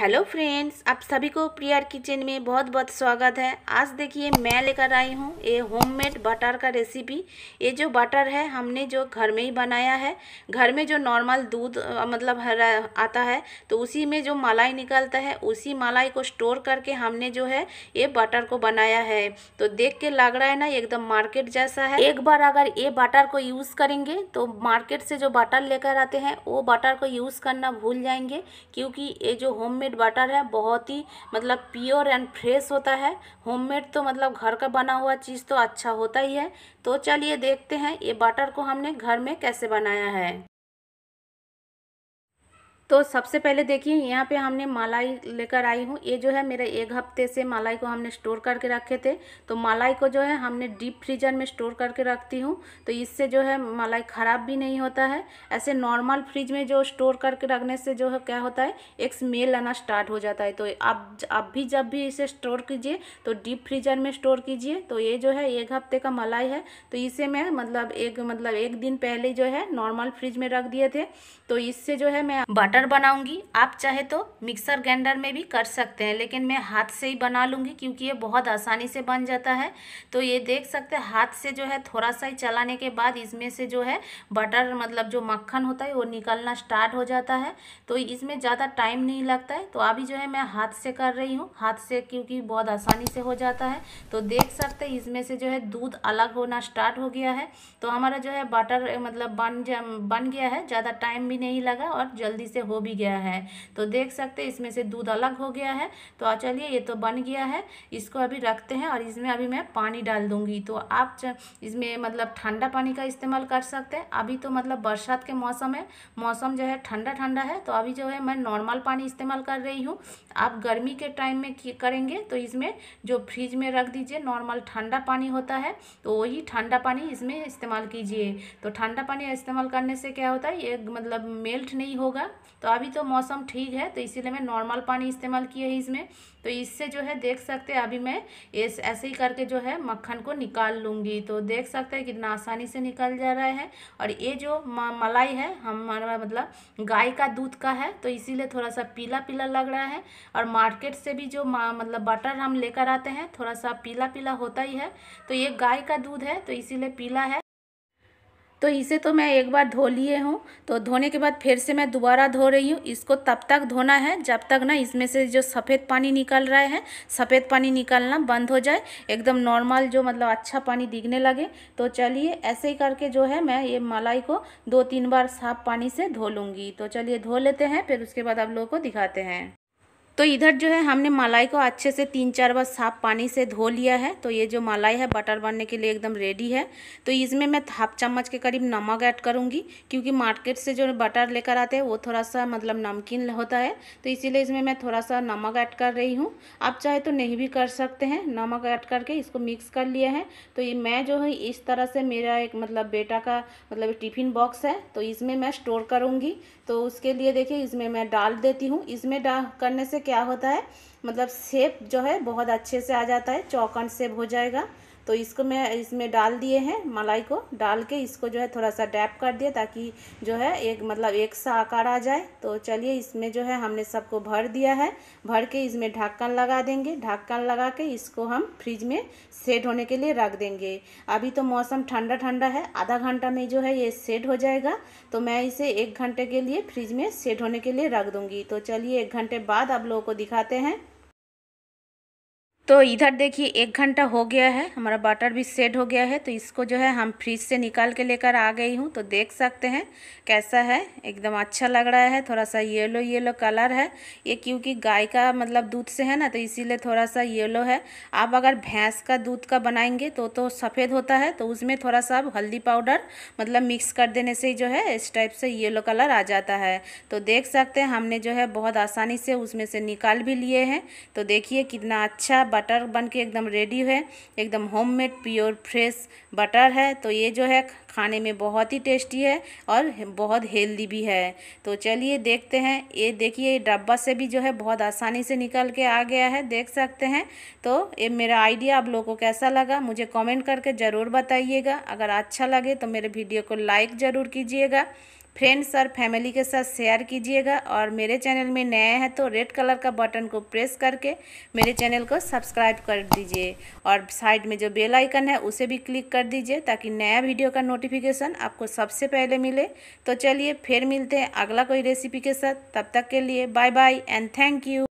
hello friends आप सभी को प्रियर किचन में बहुत बहुत स्वागत है आज देखिए मैं लेकर आई हूँ ये होममेड बटर का रेसिपी ये जो बटर है हमने जो घर में ही बनाया है घर में जो नॉर्मल दूध मतलब हरा आता है तो उसी में जो मलाई निकलता है उसी मलाई को स्टोर करके हमने जो है ये बटर को बनाया है तो देख के लग रहा है ना एकदम मार्केट जैसा है एक बार अगर ये बटर को यूज़ करेंगे तो मार्केट से जो बटर लेकर आते हैं वो बटर को यूज़ करना भूल जाएंगे क्योंकि ये जो होम होममेड बटर है बहुत ही मतलब प्योर एंड फ्रेश होता है होममेड तो मतलब घर का बना हुआ चीज़ तो अच्छा होता ही है तो चलिए देखते हैं ये बटर को हमने घर में कैसे बनाया है तो सबसे पहले देखिए यहाँ पे हमने मलाई लेकर आई हूँ ये जो है मेरे एक हफ्ते से मलाई को हमने स्टोर करके रखे थे तो मलाई को जो है हमने डीप फ्रीजर में स्टोर करके रखती हूँ तो इससे जो है मलाई ख़राब भी नहीं होता है ऐसे नॉर्मल फ्रिज में जो स्टोर करके रखने से जो है क्या होता है एक स्मेल आना स्टार्ट हो जाता है तो अब अब भी जब भी इसे स्टोर कीजिए तो डीप फ्रीजर में स्टोर कीजिए तो ये जो है एक हफ्ते का मलाई है तो इसे मैं मतलब एक मतलब एक दिन पहले जो है नॉर्मल फ्रिज में रख दिए थे तो इससे जो है मैं बटर बनाऊंगी आप चाहे तो मिक्सर ग्राइंडर में भी कर सकते हैं लेकिन मैं हाथ से ही बना लूँगी क्योंकि ये बहुत आसानी से बन जाता है तो ये देख सकते हैं हाथ से जो है थोड़ा सा ही चलाने के बाद इसमें से जो है बटर मतलब जो मक्खन होता है वो निकलना स्टार्ट हो जाता है तो इसमें ज़्यादा टाइम नहीं लगता है तो अभी जो है मैं हाथ से कर रही हूँ हाथ से क्योंकि बहुत आसानी से हो जाता है तो देख सकते हैं इसमें से जो है दूध अलग होना स्टार्ट हो गया है तो हमारा जो है बटर मतलब बन बन गया है ज़्यादा टाइम भी नहीं लगा और जल्दी से हो भी गया है तो देख सकते हैं इसमें से दूध अलग हो गया है तो चलिए ये तो बन गया है इसको अभी रखते हैं और इसमें अभी मैं पानी डाल दूंगी तो आप इसमें मतलब ठंडा पानी का इस्तेमाल कर सकते हैं अभी तो मतलब बरसात के मौसम है मौसम जो है ठंडा ठंडा है तो अभी जो है मैं नॉर्मल पानी इस्तेमाल कर रही हूँ आप गर्मी के टाइम में करेंगे तो इसमें जो फ्रिज में रख दीजिए नॉर्मल ठंडा पानी होता है तो वही ठंडा पानी इसमें इस्तेमाल कीजिए तो ठंडा पानी इस्तेमाल करने से क्या होता है ये मतलब मेल्ट नहीं होगा तो अभी तो मौसम ठीक है तो इसीलिए मैं नॉर्मल पानी इस्तेमाल किया है इसमें तो इससे जो है देख सकते हैं अभी मैं इस ऐसे ही करके जो है मक्खन को निकाल लूँगी तो देख सकते हैं कितना आसानी से निकल जा रहा है और ये जो मलाई है हमारा मतलब गाय का दूध का है तो इसीलिए थोड़ा सा पीला पीला लग रहा है और मार्केट से भी जो मतलब बटर हम लेकर आते हैं थोड़ा सा पीला पीला होता ही है तो ये गाय का दूध है तो इसीलिए पीला है तो इसे तो मैं एक बार धो लिए हूँ तो धोने के बाद फिर से मैं दोबारा धो रही हूँ इसको तब तक धोना है जब तक ना इसमें से जो सफ़ेद पानी निकल रहा है सफ़ेद पानी निकलना बंद हो जाए एकदम नॉर्मल जो मतलब अच्छा पानी दिखने लगे तो चलिए ऐसे ही करके जो है मैं ये मलाई को दो तीन बार साफ पानी से धो लूँगी तो चलिए धो लेते हैं फिर उसके बाद आप लोगों को दिखाते हैं तो इधर जो है हमने मलाई को अच्छे से तीन चार बार साफ पानी से धो लिया है तो ये जो मलाई है बटर बनने के लिए एकदम रेडी है तो इसमें मैं हाफ चम्मच के करीब नमक ऐड करूँगी क्योंकि मार्केट से जो बटर लेकर आते हैं वो थोड़ा सा मतलब नमकीन होता है तो इसीलिए इसमें मैं थोड़ा सा नमक ऐड कर रही हूँ आप चाहे तो नहीं भी कर सकते हैं नमक ऐड करके इसको मिक्स कर लिया है तो ये मैं जो है इस तरह से मेरा एक मतलब बेटा का मतलब टिफ़िन बॉक्स है तो इसमें मैं स्टोर करूँगी तो उसके लिए देखिए इसमें मैं डाल देती हूँ इसमें डाल करने से क्या होता है मतलब सेप जो है बहुत अच्छे से आ जाता है चौकन सेप हो जाएगा तो इसको मैं इसमें डाल दिए हैं मलाई को डाल के इसको जो है थोड़ा सा डैप कर दिया ताकि जो है एक मतलब एक सा आकार आ जाए तो चलिए इसमें जो है हमने सबको भर दिया है भर के इसमें ढक्कन लगा देंगे ढक्कन लगा के इसको हम फ्रिज में सेट होने के लिए रख देंगे अभी तो मौसम ठंडा ठंडा है आधा घंटा में जो है ये सेट हो जाएगा तो मैं इसे एक घंटे के लिए फ्रिज में सेट होने के लिए रख दूँगी तो चलिए एक घंटे बाद आप लोगों को दिखाते हैं तो इधर देखिए एक घंटा हो गया है हमारा बटर भी सेट हो गया है तो इसको जो है हम फ्रिज से निकाल के लेकर आ गई हूँ तो देख सकते हैं कैसा है एकदम अच्छा लग रहा है थोड़ा सा येलो येलो कलर है ये क्योंकि गाय का मतलब दूध से है ना तो इसीलिए थोड़ा सा येलो है आप अगर भैंस का दूध का बनाएंगे तो तो सफ़ेद होता है तो उसमें थोड़ा सा आप हल्दी पाउडर मतलब मिक्स कर देने से जो है इस टाइप से येलो कलर आ जाता है तो देख सकते हैं हमने जो है बहुत आसानी से उसमें से निकाल भी लिए हैं तो देखिए कितना अच्छा बटर बन के एकदम रेडी है एकदम होममेड प्योर फ्रेश बटर है तो ये जो है खाने में बहुत ही टेस्टी है और बहुत हेल्दी भी है तो चलिए देखते हैं ये देखिए डब्बा से भी जो है बहुत आसानी से निकल के आ गया है देख सकते हैं तो ये मेरा आइडिया आप लोगों को कैसा लगा मुझे कमेंट करके ज़रूर बताइएगा अगर अच्छा लगे तो मेरे वीडियो को लाइक ज़रूर कीजिएगा फ्रेंड्स और फैमिली के साथ शेयर कीजिएगा और मेरे चैनल में नया है तो रेड कलर का बटन को प्रेस करके मेरे चैनल को सब्सक्राइब कर दीजिए और साइड में जो बेल आइकन है उसे भी क्लिक कर दीजिए ताकि नया वीडियो का नोटिफिकेशन आपको सबसे पहले मिले तो चलिए फिर मिलते हैं अगला कोई रेसिपी के साथ तब तक के लिए bye bye and thank you